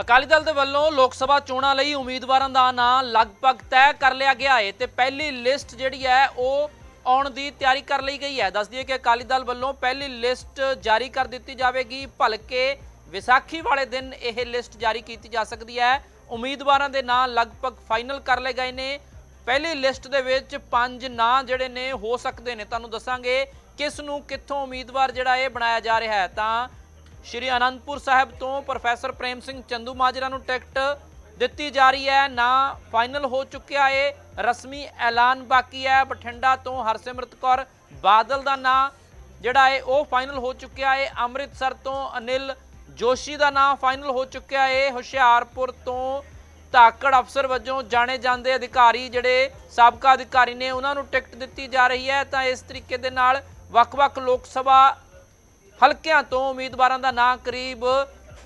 ਅਕਾਲੀ ਦਲ ਦੇ ਵੱਲੋਂ ਲੋਕ ਸਭਾ ਚੋਣਾਂ ਲਈ ਉਮੀਦਵਾਰਾਂ ਦਾ ਨਾਂ ਲਗਭਗ ਤੈਅ ਕਰ ਲਿਆ ਗਿਆ ਹੈ ਤੇ ਪਹਿਲੀ ਲਿਸਟ ਜਿਹੜੀ ਹੈ ਉਹ ਆਉਣ ਦੀ ਤਿਆਰੀ ਕਰ ਲਈ ਗਈ ਹੈ ਦੱਸ ਦਈਏ ਕਿ ਅਕਾਲੀ ਦਲ ਵੱਲੋਂ ਪਹਿਲੀ ਲਿਸਟ ਜਾਰੀ ਕਰ ਦਿੱਤੀ ਜਾਵੇਗੀ ਭਲਕੇ ਵਿਸਾਖੀ ਵਾਲੇ ਦਿਨ ਇਹ ਲਿਸਟ ਜਾਰੀ ਕੀਤੀ ਜਾ ਸਕਦੀ ਹੈ ਉਮੀਦਵਾਰਾਂ ਦੇ ਨਾਂ ਲਗਭਗ ਫਾਈਨਲ ਕਰ ਲਏ ਗਏ ਨੇ ਪਹਿਲੀ ਲਿਸਟ ਦੇ ਵਿੱਚ ਪੰਜ ਨਾਂ ਜਿਹੜੇ ਨੇ ਹੋ ਸਕਦੇ ਨੇ ਤੁਹਾਨੂੰ ਦੱਸਾਂਗੇ ਕਿਸ ਨੂੰ ਕਿੱਥੋਂ ਉਮੀਦਵਾਰ ਜਿਹੜਾ ਇਹ ਬਣਾਇਆ ਜਾ ਰਿਹਾ ਹੈ ਤਾਂ ਸ਼੍ਰੀ ਅਨੰਦਪੁਰ ਸਾਹਿਬ ਤੋਂ ਪ੍ਰੋਫੈਸਰ ਪ੍ਰੇਮ ਸਿੰਘ ਚੰਦੂ ਮਾਜਰਾ ਨੂੰ ਟਿਕਟ ਦਿੱਤੀ ਜਾ ਰਹੀ ਹੈ ਨਾ ਫਾਈਨਲ ਹੋ ਚੁੱਕਿਆ ਏ ਰਸਮੀ ਐਲਾਨ ਬਾਕੀ ਹੈ ਬਠਿੰਡਾ ਤੋਂ ਹਰਸਿਮਰਤ ਕੌਰ ਬਾਦਲ ਦਾ ਨਾਂ ਜਿਹੜਾ ਏ ਉਹ ਫਾਈਨਲ ਹੋ ਚੁੱਕਿਆ ਏ ਅੰਮ੍ਰਿਤਸਰ ਤੋਂ ਅਨਿਲ ਜੋਸ਼ੀ ਦਾ ਨਾਂ ਫਾਈਨਲ ਹੋ ਚੁੱਕਿਆ ਏ ਹੁਸ਼ਿਆਰਪੁਰ ਤੋਂ ਤਾਕੜ ਅਫਸਰ ਵੱਜੋਂ ਜਾਣੇ ਜਾਂਦੇ ਅਧਿਕਾਰੀ ਜਿਹੜੇ ਸਾਬਕਾ ਅਧਿਕਾਰੀ ਨੇ ਉਹਨਾਂ ਨੂੰ ਟਿਕਟ ਦਿੱਤੀ ਜਾ ਰਹੀ ਹੈ ਤਾਂ ਇਸ ਤਰੀਕੇ ਦੇ ਨਾਲ ਵੱਖ-ਵੱਖ ਲੋਕ ਸਭਾ ਹਲਕਿਆਂ ਤੋਂ ਉਮੀਦਵਾਰਾਂ ਦਾ ਨਾਂ ਕਰੀਬ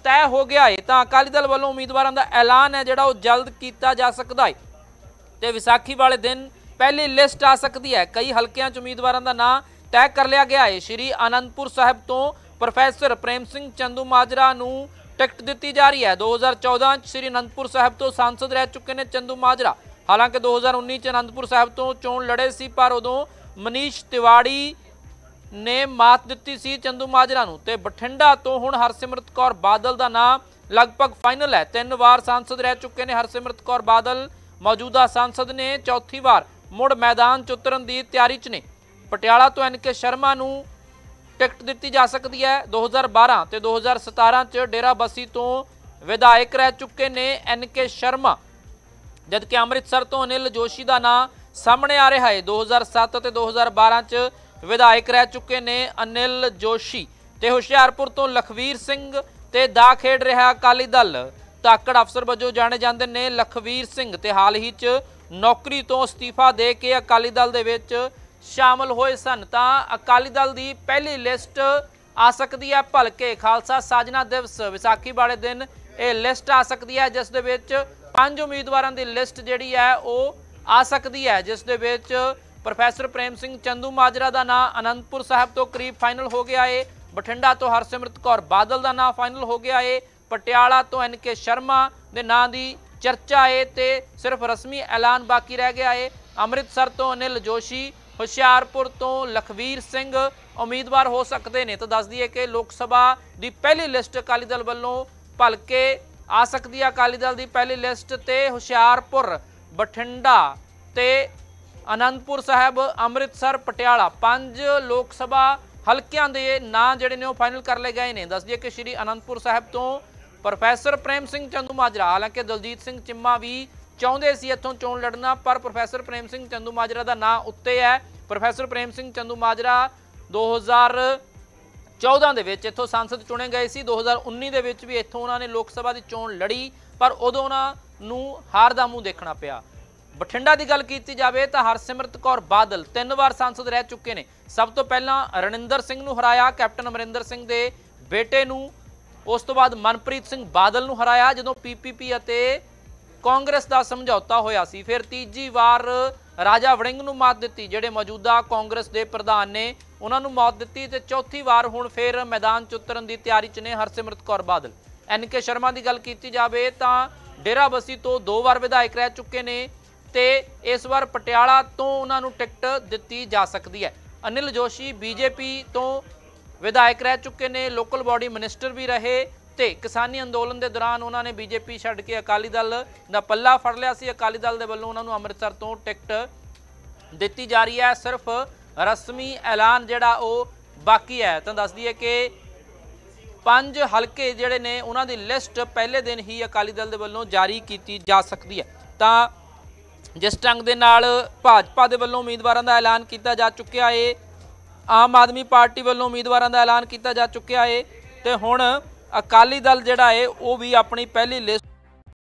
ਤੈਅ ਹੋ ਗਿਆ ਹੈ ਤਾਂ ਅਕਾਲੀ ਦਲ ਵੱਲੋਂ ਉਮੀਦਵਾਰਾਂ ਦਾ ਐਲਾਨ ਹੈ ਜਿਹੜਾ ਉਹ ਜਲਦ ਕੀਤਾ ਜਾ ਸਕਦਾ ਹੈ ਤੇ ਵਿਸਾਖੀ ਵਾਲੇ ਦਿਨ ਪਹਿਲੀ ਲਿਸਟ ਆ ਸਕਦੀ ਹੈ ਕਈ ਹਲਕਿਆਂ 'ਚ ਉਮੀਦਵਾਰਾਂ ਦਾ ਨਾਂ ਤੈਅ ਕਰ ਲਿਆ ਗਿਆ ਹੈ ਸ਼੍ਰੀ ਆਨੰਦਪੁਰ ਸਾਹਿਬ ਤੋਂ ਪ੍ਰੋਫੈਸਰ ਪ੍ਰੇਮ ਸਿੰਘ ਚੰਦੂ ਮਾਜਰਾ ਨੂੰ ਟਿਕਟ ਦਿੱਤੀ ਜਾ ਰਹੀ ਹੈ 2014 'ਚ ਸ਼੍ਰੀ ਅਨੰਦਪੁਰ ਸਾਹਿਬ ਤੋਂ ਸਾਂਸਦ ਰਹਿ ਚੁੱਕੇ ਨੇ ਚੰਦੂ ਮਾਜਰਾ ਹਾਲਾਂਕਿ 2019 'ਚ ਅਨੰਦਪੁਰ ਸਾਹਿਬ ਤੋਂ ਚੋਣ ਲੜੇ ਸੀ ਪਰ ਉਦੋਂ ਮਨੀਸ਼ ਤਿਵਾੜੀ ਨੇ ਮਾਤ ਦਿੱਤੀ ਸੀ ਚੰਦੂ ਮਾਜਰਾ ਨੂੰ ਤੇ ਬਠਿੰਡਾ ਤੋਂ ਹੁਣ ਹਰਸਿਮਰਤ ਕੌਰ ਬਾਦਲ ਦਾ ਨਾਮ ਲਗਭਗ ਫਾਈਨਲ ਹੈ ਤਿੰਨ ਵਾਰ ਸੰਸਦ ਰਹਿ ਚੁੱਕੇ ਨੇ ਹਰਸਿਮਰਤ ਕੌਰ ਬਾਦਲ ਮੌਜੂਦਾ ਸੰਸਦ ਨੇ ਚੌਥੀ ਵਾਰ ਮੁੜ ਮੈਦਾਨ ਚ ਉਤਰਨ ਦੀ ਤਿਆਰੀ 'ਚ ਨੇ ਪਟਿਆਲਾ ਤੋਂ ਐਨਕੇ ਸ਼ਰਮਾ ਨੂੰ ਟਿਕਟ ਦਿੱਤੀ ਜਾ ਸਕਦੀ ਹੈ 2012 ਤੇ 2017 ਚ ਡੇਰਾ ਬਸੀ ਤੋਂ ਵਿਧਾਇਕ ਰਹਿ ਚੁੱਕੇ ਨੇ ਐਨਕੇ ਸ਼ਰਮਾ ਜਦਕਿ ਅੰਮ੍ਰਿਤਸਰ ਤੋਂ ਅਨਿਲ ਜੋਸ਼ੀ ਦਾ ਨਾਮ ਸਾਹਮਣੇ ਆ ਰਿਹਾ ਹੈ 2007 ਤੇ 2012 ਚ ਵਿਧਾਇਕ ਰਹਿ ਚੁੱਕੇ ਨੇ ਅਨਿਲ ਜੋਸ਼ੀ ਤੇ ਹੁਸ਼ਿਆਰਪੁਰ ਤੋਂ ਲਖਵੀਰ ਸਿੰਘ ਤੇ ਦਾ ਖੇਡ ਰਿਹਾ ਅਕਾਲੀ ਦਲ ਤਾਕੜ ਅਫਸਰ ਵਜੋਂ ਜਾਣੇ ਜਾਂਦੇ ਨੇ ਲਖਵੀਰ ਸਿੰਘ ਤੇ ਹਾਲ ਹੀ 'ਚ ਨੌਕਰੀ ਤੋਂ ਅਸਤੀਫਾ ਦੇ ਕੇ ਅਕਾਲੀ ਦਲ ਦੇ ਵਿੱਚ ਸ਼ਾਮਲ ਹੋਏ ਸਨ ਤਾਂ ਅਕਾਲੀ ਦਲ ਦੀ ਪਹਿਲੀ ਲਿਸਟ ਆ ਸਕਦੀ ਹੈ ਭਲਕੇ ਖਾਲਸਾ ਸਾਜਨਾ ਦਿਵਸ ਵਿਸਾਖੀ ਵਾਲੇ ਦਿਨ ਇਹ ਲਿਸਟ ਆ ਸਕਦੀ ਹੈ ਜਿਸ ਦੇ ਵਿੱਚ ਪੰਜ ਉਮੀਦਵਾਰਾਂ ਦੀ ਲਿਸਟ ਜਿਹੜੀ ਹੈ ਉਹ ਆ ਸਕਦੀ ਹੈ ਜਿਸ ਦੇ ਵਿੱਚ ਪ੍ਰੋਫੈਸਰ ਪ੍ਰੇਮ ਸਿੰਘ ਚੰਦੂ ਮਾਜਰਾ ਦਾ ਨਾਂ ਅਨੰਦਪੁਰ ਸਾਹਿਬ ਤੋਂ ਕਰੀਬ ਫਾਈਨਲ ਹੋ ਗਿਆ ਏ ਬਠਿੰਡਾ ਤੋਂ ਹਰਸਿਮਰਤ ਕੌਰ ਬਾਦਲ ਦਾ ਨਾਂ ਫਾਈਨਲ ਹੋ ਗਿਆ ਏ ਪਟਿਆਲਾ ਤੋਂ ਐਨ ਕੇ ਸ਼ਰਮਾ ਦੇ ਨਾਂ ਦੀ ਚਰਚਾ ਏ ਤੇ ਸਿਰਫ ਰਸਮੀ ਐਲਾਨ ਬਾਕੀ ਰਹਿ ਗਿਆ ਏ ਅੰਮ੍ਰਿਤਸਰ ਤੋਂ ਅਨਿਲ ਜੋਸ਼ੀ ਹੁਸ਼ਿਆਰਪੁਰ ਤੋਂ ਲਖਵੀਰ ਸਿੰਘ ਉਮੀਦਵਾਰ ਹੋ ਸਕਦੇ ਨੇ ਤਾਂ ਦੱਸ ਦਈਏ ਕਿ ਲੋਕ ਸਭਾ ਦੀ ਪਹਿਲੀ ਲਿਸਟ ਅਕਾਲੀ ਦਲ ਵੱਲੋਂ ਭਲਕੇ ਆ ਸਕਦੀ ਹੈ ਅਕਾਲੀ ਦਲ ਦੀ ਪਹਿਲੀ ਲਿਸਟ ਤੇ ਹੁਸ਼ਿਆਰਪੁਰ ਬਠਿੰਡਾ ਤੇ ਆਨੰਦਪੁਰ ਸਾਹਿਬ ਅੰਮ੍ਰਿਤਸਰ ਪਟਿਆਲਾ ਪੰਜ ਲੋਕ ਸਭਾ ਹਲਕਿਆਂ ਦੇ ਨਾਂ ਜਿਹੜੇ ਨੇ ਉਹ ਫਾਈਨਲ ਕਰ ਲਏ ਗਏ ਨੇ ਦੱਸ ਦਈਏ ਕਿ ਸ਼੍ਰੀ ਅਨੰਦਪੁਰ ਸਾਹਿਬ ਤੋਂ ਪ੍ਰੋਫੈਸਰ ਪ੍ਰੇਮ ਸਿੰਘ ਚੰਦੂ ਮਾਜਰਾ ਹਾਲਾਂਕਿ ਦਲਜੀਤ ਸਿੰਘ ਚਿੰਮਾ ਵੀ ਚਾਹੁੰਦੇ ਸੀ ਇੱਥੋਂ ਚੋਣ ਲੜਨਾ ਪਰ ਪ੍ਰੋਫੈਸਰ ਪ੍ਰੇਮ ਸਿੰਘ ਚੰਦੂ ਮਾਜਰਾ ਦਾ ਨਾਂ ਉੱਤੇ ਹੈ ਪ੍ਰੋਫੈਸਰ ਪ੍ਰੇਮ ਸਿੰਘ ਚੰਦੂ ਮਾਜਰਾ 2014 ਦੇ ਵਿੱਚ ਇੱਥੋਂ ਸੰਸਦ ਚੁਣੇ ਗਏ ਸੀ 2019 ਦੇ ਵਿੱਚ ਵੀ ਇੱਥੋਂ ਉਹਨਾਂ ਨੇ ਲੋਕ ਸਭਾ ਦੀ ਚੋਣ ਲੜੀ ਪਰ ਉਦੋਂ ਉਹਨਾਂ ਨੂੰ ਹਾਰ ਦਾ ਮੂੰਹ ਦੇਖਣਾ ਪਿਆ ਬਠਿੰਡਾ ਦੀ ਗੱਲ ਕੀਤੀ ਜਾਵੇ ਤਾਂ ਹਰਸਿਮਰਤ ਕੌਰ ਬਾਦਲ ਤਿੰਨ ਵਾਰ ਸੰਸਦ ਰਹਿ ਚੁੱਕੇ ਨੇ ਸਭ ਤੋਂ ਪਹਿਲਾਂ ਰਣਿੰਦਰ ਸਿੰਘ ਨੂੰ ਹਰਾਇਆ ਕੈਪਟਨ ਅਮਰਿੰਦਰ ਸਿੰਘ ਦੇ ਬੇਟੇ ਨੂੰ ਉਸ ਤੋਂ ਬਾਅਦ ਮਨਪ੍ਰੀਤ ਸਿੰਘ ਬਾਦਲ ਨੂੰ ਹਰਾਇਆ ਜਦੋਂ ਪੀਪੀਪੀ ਅਤੇ ਕਾਂਗਰਸ ਦਾ ਸਮਝੌਤਾ ਹੋਇਆ ਸੀ ਫਿਰ ਤੀਜੀ ਵਾਰ ਰਾਜਾ ਵੜਿੰਗ ਨੂੰ ਮਾਤ ਦਿੱਤੀ ਜਿਹੜੇ ਮੌਜੂਦਾ ਕਾਂਗਰਸ ਦੇ ਪ੍ਰਧਾਨ ਨੇ ਉਹਨਾਂ ਨੂੰ ਮਾਤ ਦਿੱਤੀ ਤੇ ਚੌਥੀ ਵਾਰ ਹੁਣ ਫਿਰ ਮੈਦਾਨ ਚ ਉਤਰਨ ਦੀ ਤਿਆਰੀ ਚ ਨੇ ਹਰਸਿਮਰਤ ਕੌਰ ਬਾਦਲ ਐਨ ਕੇ ਸ਼ਰਮਾ ਦੀ ਗੱਲ ਕੀਤੀ ਜਾਵੇ ਤਾਂ ਡੇਰਾਬਸੀ ਤੋਂ ਦੋ ਵਾਰ ਵਿਧਾਇਕ ਰਹਿ ਚੁੱਕੇ ਨੇ ਤੇ ਇਸ ਵਾਰ ਪਟਿਆਲਾ ਤੋਂ ਉਹਨਾਂ ਨੂੰ ਟਿਕਟ ਦਿੱਤੀ ਜਾ ਸਕਦੀ ਹੈ ਅਨਿਲ ਜੋਸ਼ੀ ਬੀਜੇਪੀ ਤੋਂ ਵਿਧਾਇਕ ਰਹਿ ਚੁੱਕੇ ਨੇ ਲੋਕਲ ਬਾਡੀ ਮਿਨਿਸਟਰ ਵੀ ਰਹੇ ਤੇ ਕਿਸਾਨੀ ਅੰਦੋਲਨ ਦੇ ਦੌਰਾਨ ਉਹਨਾਂ ਨੇ ਬੀਜੇਪੀ ਛੱਡ ਕੇ ਅਕਾਲੀ ਦਲ ਦਾ ਪੱਲਾ ਫੜ ਲਿਆ ਸੀ ਅਕਾਲੀ ਦਲ ਦੇ ਵੱਲੋਂ ਉਹਨਾਂ ਨੂੰ ਅੰਮ੍ਰਿਤਸਰ ਤੋਂ ਟਿਕਟ ਦਿੱਤੀ ਜਾ ਰਹੀ ਹੈ ਸਿਰਫ ਰਸਮੀ ਐਲਾਨ ਜਿਹੜਾ ਉਹ ਬਾਕੀ ਹੈ ਤਾਂ ਦੱਸ ਦਈਏ ਕਿ ਪੰਜ ਹਲਕੇ ਜਿਹੜੇ ਨੇ ਉਹਨਾਂ ਦੀ ਲਿਸਟ ਪਹਿਲੇ ਦਿਨ ਹੀ ਅਕਾਲੀ ਦਲ ਦੇ ਵੱਲੋਂ ਜਾਰੀ ਕੀਤੀ ਜਾ ਸਕਦੀ ਹੈ ਤਾਂ ਜਿਸ ਢੰਗ ਦੇ ਨਾਲ ਭਾਜਪਾ ਦੇ ਵੱਲੋਂ ਉਮੀਦਵਾਰਾਂ ਦਾ ਐਲਾਨ ਕੀਤਾ ਜਾ ਚੁੱਕਿਆ ਏ ਆਮ ਆਦਮੀ ਪਾਰਟੀ ਵੱਲੋਂ ਉਮੀਦਵਾਰਾਂ ਦਾ ਐਲਾਨ ਕੀਤਾ ਜਾ ਚੁੱਕਿਆ ਏ ਤੇ ਹੁਣ ਅਕਾਲੀ ਦਲ ਜਿਹੜਾ ਏ ਉਹ ਵੀ ਆਪਣੀ ਪਹਿਲੀ ਲਿਸਟ